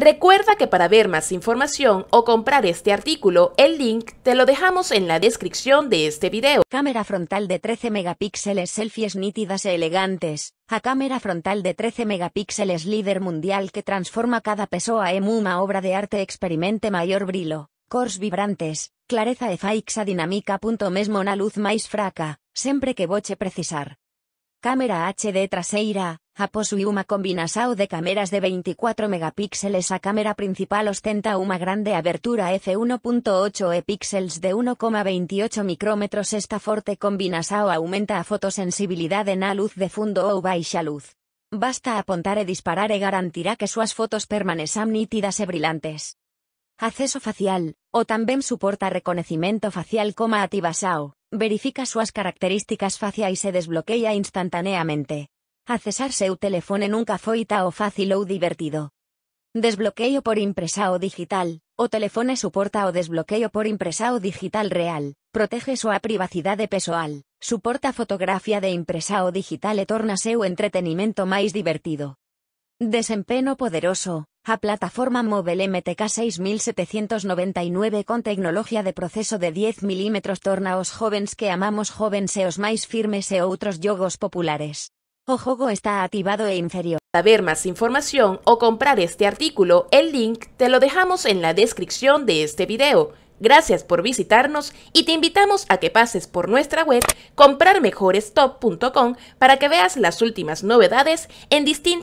Recuerda que para ver más información o comprar este artículo, el link te lo dejamos en la descripción de este video. Cámara frontal de 13 megapíxeles selfies nítidas e elegantes. A cámara frontal de 13 megapíxeles líder mundial que transforma cada PSOA en em una obra de arte experimente mayor brillo. cores vibrantes, clareza e faixa dinámica. Mesmo una luz más fraca, siempre que boche precisar. Cámara HD traseira, a uma de cámaras de 24 megapíxeles a cámara principal ostenta una grande abertura f1.8 e píxeles de 1,28 micrómetros esta fuerte combinasao aumenta a en la luz de fondo o baixa luz. Basta apuntar e disparar e garantirá que suas fotos permanezcan nítidas e brillantes. Acceso facial, o también soporta reconocimiento facial como ativasao Verifica sus características facia y se desbloquea instantáneamente. Accesar su telefone nunca fue o fácil o divertido. Desbloqueo por impresa o digital, o telefone soporta o desbloqueo por impresa o digital real, protege privacidad de pessoal, soporta fotografía de impresa o digital e torna su entretenimiento más divertido. Desempeno poderoso, a plataforma móvil MTK 6799 con tecnología de proceso de 10 mm tornaos jóvenes que amamos jóvenes se os firmes e otros jogos populares. O juego está activado e inferior. Para ver más información o comprar este artículo, el link te lo dejamos en la descripción de este video. Gracias por visitarnos y te invitamos a que pases por nuestra web comprarmejorestop.com para que veas las últimas novedades en distintos